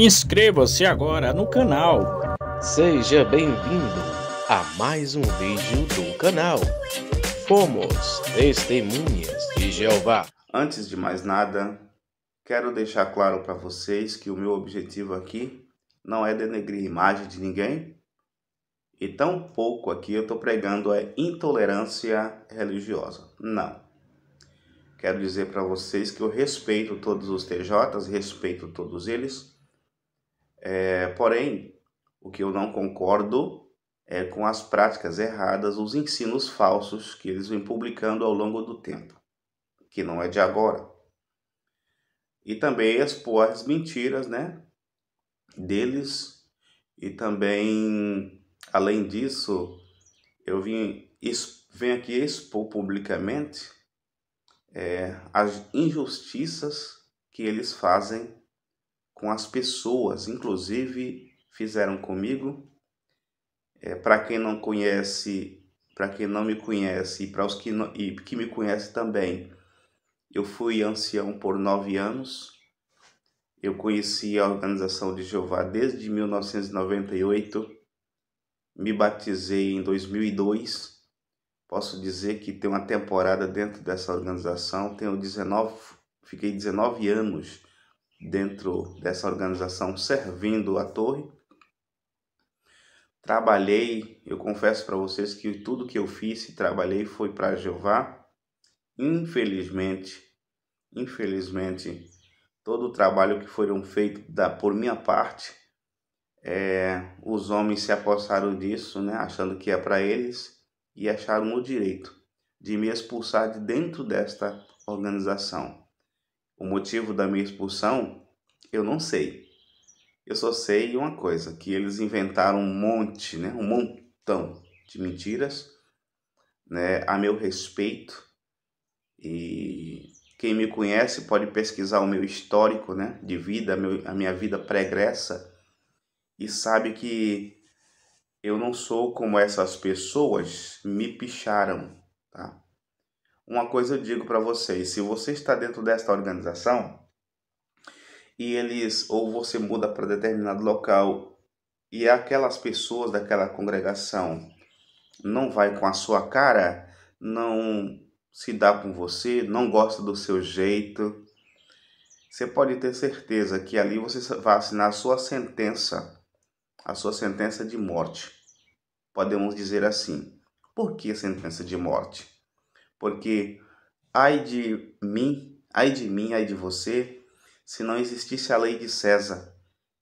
Inscreva-se agora no canal. Seja bem-vindo a mais um vídeo do canal. Fomos testemunhas de Jeová. Antes de mais nada, quero deixar claro para vocês que o meu objetivo aqui não é denegrir a imagem de ninguém. E tão pouco aqui eu estou pregando é intolerância religiosa. Não. Quero dizer para vocês que eu respeito todos os TJs, respeito todos eles é, porém, o que eu não concordo é com as práticas erradas, os ensinos falsos que eles vêm publicando ao longo do tempo, que não é de agora. E também expor as mentiras, né, deles. E também, além disso, eu vim, vim aqui expor publicamente é, as injustiças que eles fazem com as pessoas, inclusive fizeram comigo. É, para quem não conhece, para quem não me conhece e para os que, não, e que me conhecem também, eu fui ancião por nove anos. Eu conheci a Organização de Jeová desde 1998, me batizei em 2002. Posso dizer que tem uma temporada dentro dessa organização, tenho 19, fiquei 19 anos dentro dessa organização servindo a torre. Trabalhei, eu confesso para vocês que tudo que eu fiz e trabalhei foi para Jeová. Infelizmente, infelizmente, todo o trabalho que foram feito da por minha parte, é, os homens se apossaram disso, né, achando que é para eles e acharam o direito de me expulsar de dentro desta organização. O motivo da minha expulsão, eu não sei. Eu só sei uma coisa, que eles inventaram um monte, né, um montão de mentiras, né, a meu respeito. E quem me conhece pode pesquisar o meu histórico, né, de vida, a minha vida pregressa e sabe que eu não sou como essas pessoas me picharam, tá? uma coisa eu digo para vocês: se você está dentro desta organização e eles ou você muda para determinado local e aquelas pessoas daquela congregação não vai com a sua cara, não se dá com você, não gosta do seu jeito, você pode ter certeza que ali você vai assinar a sua sentença, a sua sentença de morte. Podemos dizer assim. Por que sentença de morte? porque ai de mim, ai de mim, ai de você, se não existisse a lei de César.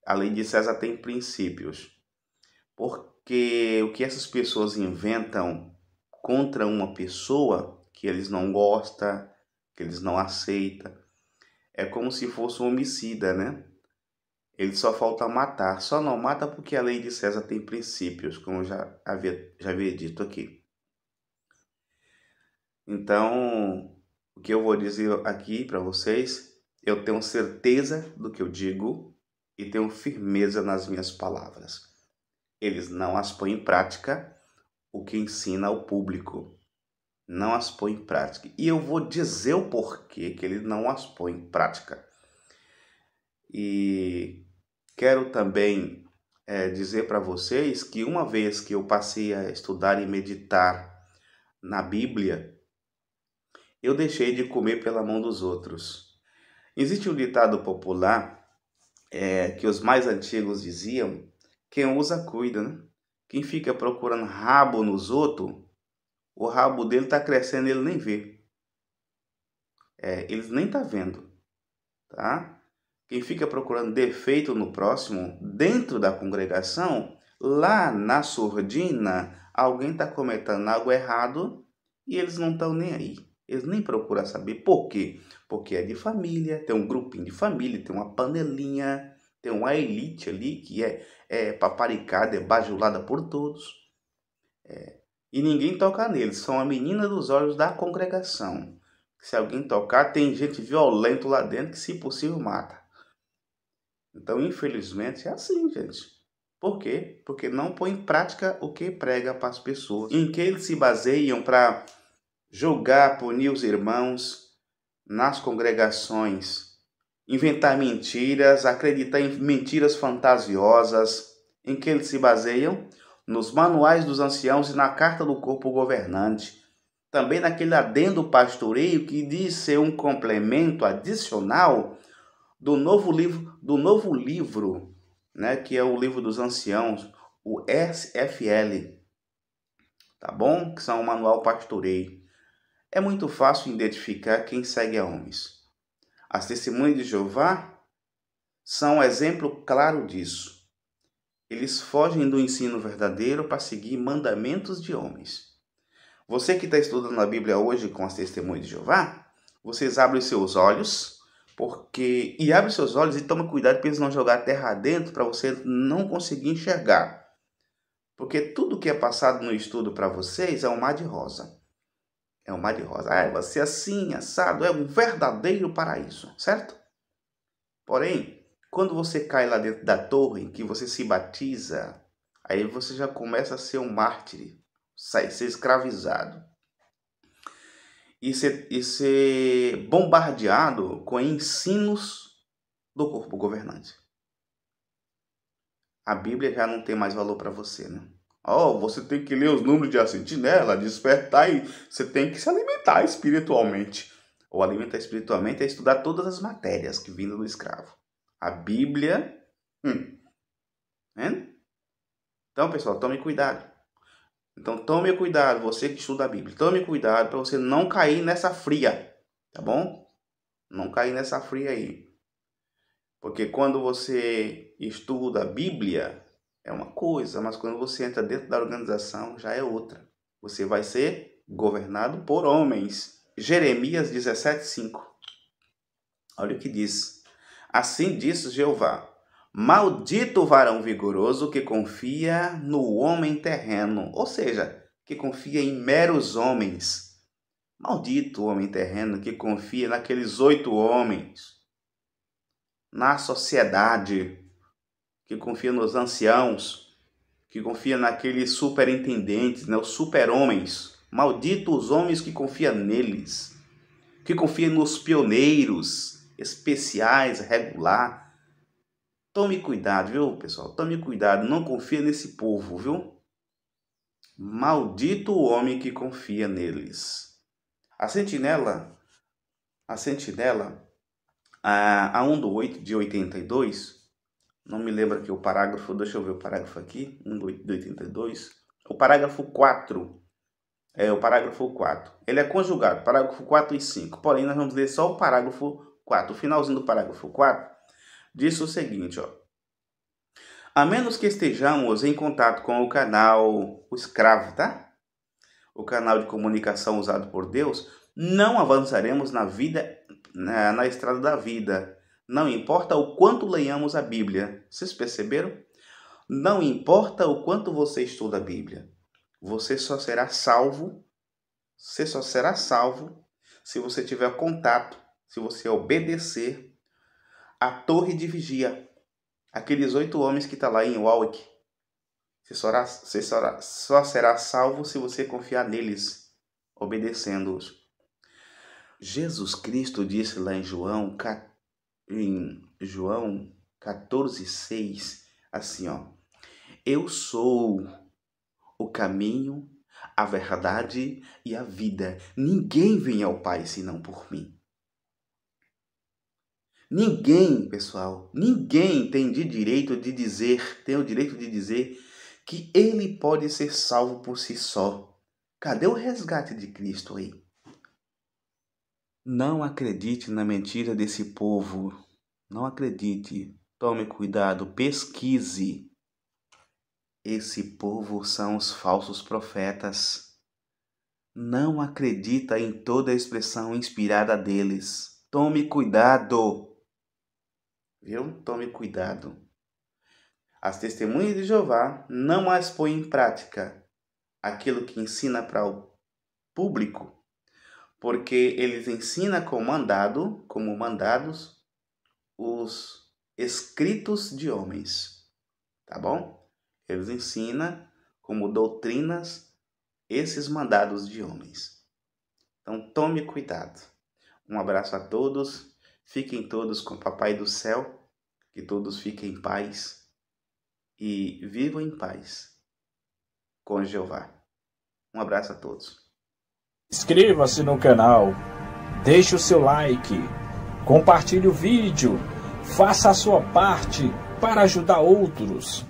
A lei de César tem princípios. Porque o que essas pessoas inventam contra uma pessoa que eles não gostam, que eles não aceitam, é como se fosse um homicida, né? Ele só falta matar. Só não mata porque a lei de César tem princípios, como eu já havia, já havia dito aqui. Então, o que eu vou dizer aqui para vocês, eu tenho certeza do que eu digo e tenho firmeza nas minhas palavras. Eles não as põem em prática, o que ensina ao público. Não as põe em prática. E eu vou dizer o porquê que ele não as põe em prática. E quero também é, dizer para vocês que uma vez que eu passei a estudar e meditar na Bíblia, eu deixei de comer pela mão dos outros. Existe um ditado popular é, que os mais antigos diziam: quem usa, cuida, né? Quem fica procurando rabo nos outros, o rabo dele está crescendo ele nem vê. É, eles nem está vendo, tá? Quem fica procurando defeito no próximo, dentro da congregação, lá na surdina, alguém está cometendo algo errado e eles não estão nem aí. Eles nem procuram saber por quê. Porque é de família, tem um grupinho de família, tem uma panelinha, tem uma elite ali que é, é paparicada, é bajulada por todos. É. E ninguém toca neles, são a menina dos olhos da congregação. Se alguém tocar, tem gente violento lá dentro que, se possível, mata. Então, infelizmente, é assim, gente. Por quê? Porque não põe em prática o que prega para as pessoas. Em que eles se baseiam para julgar, punir os irmãos nas congregações, inventar mentiras, acreditar em mentiras fantasiosas, em que eles se baseiam nos manuais dos anciãos e na carta do corpo governante. Também naquele adendo pastoreio que diz ser um complemento adicional do novo livro, do novo livro, né, que é o livro dos anciãos, o SFL. Tá bom? Que são o manual pastoreio é muito fácil identificar quem segue a homens. As testemunhas de Jeová são um exemplo claro disso. Eles fogem do ensino verdadeiro para seguir mandamentos de homens. Você que está estudando a Bíblia hoje com as testemunhas de Jeová, vocês abrem seus olhos, porque e abre seus olhos e toma cuidado para eles não jogar terra dentro para você não conseguir enxergar. Porque tudo que é passado no estudo para vocês é um mar de rosa é um mar de rosa. Ah, você é assim, assado, é um verdadeiro paraíso, certo? Porém, quando você cai lá dentro da torre, que você se batiza, aí você já começa a ser um mártir, ser escravizado e ser, e ser bombardeado com ensinos do corpo governante. A Bíblia já não tem mais valor para você, né? Oh, você tem que ler os números de a sentinela, despertar e você tem que se alimentar espiritualmente. Ou alimentar espiritualmente é estudar todas as matérias que vindo do escravo. A Bíblia. Hum. Né? Então, pessoal, tome cuidado. Então, tome cuidado, você que estuda a Bíblia. Tome cuidado para você não cair nessa fria, tá bom? Não cair nessa fria aí. Porque quando você estuda a Bíblia, é uma coisa, mas quando você entra dentro da organização já é outra. Você vai ser governado por homens. Jeremias 17:5. Olha o que diz. Assim diz Jeová: Maldito o varão vigoroso que confia no homem terreno, ou seja, que confia em meros homens. Maldito o homem terreno que confia naqueles oito homens, na sociedade, que confia nos anciãos, que confia naqueles superintendentes, né, os super-homens. Maldito os homens que confiam neles, que confiam nos pioneiros especiais, regular. Tome cuidado, viu, pessoal? Tome cuidado, não confia nesse povo, viu? Maldito o homem que confia neles. A sentinela, a sentinela, ah, a, a 1 do 8 de 82, não me lembro aqui o parágrafo, deixa eu ver o parágrafo aqui, 182. O parágrafo 4, é o parágrafo 4. Ele é conjugado, parágrafo 4 e 5. Porém, nós vamos ler só o parágrafo 4. O finalzinho do parágrafo 4 diz o seguinte, ó. A menos que estejamos em contato com o canal o escravo, tá? O canal de comunicação usado por Deus, não avançaremos na vida, na, na estrada da vida, não importa o quanto leiamos a Bíblia. Vocês perceberam? Não importa o quanto você estuda a Bíblia. Você só será salvo. Você só será salvo se você tiver contato, se você obedecer à torre de vigia. Aqueles oito homens que está lá em Walk. Você, só, você só, só será salvo se você confiar neles, obedecendo-os. Jesus Cristo disse lá em João 14 em João 14,6, assim, ó. Eu sou o caminho, a verdade e a vida. Ninguém vem ao Pai senão por mim. Ninguém, pessoal, ninguém tem de direito de dizer, tem o direito de dizer que ele pode ser salvo por si só. Cadê o resgate de Cristo aí? Não acredite na mentira desse povo. Não acredite. Tome cuidado, pesquise. Esse povo são os falsos profetas. Não acredita em toda a expressão inspirada deles. Tome cuidado. Viu? Tome cuidado. As testemunhas de Jeová não as põem em prática. Aquilo que ensina para o público porque eles ensina com mandado, como mandados, os escritos de homens, tá bom? Eles ensina como doutrinas esses mandados de homens. Então tome cuidado. Um abraço a todos. Fiquem todos com o Papai do Céu. Que todos fiquem em paz e vivam em paz com Jeová. Um abraço a todos. Inscreva-se no canal, deixe o seu like, compartilhe o vídeo, faça a sua parte para ajudar outros.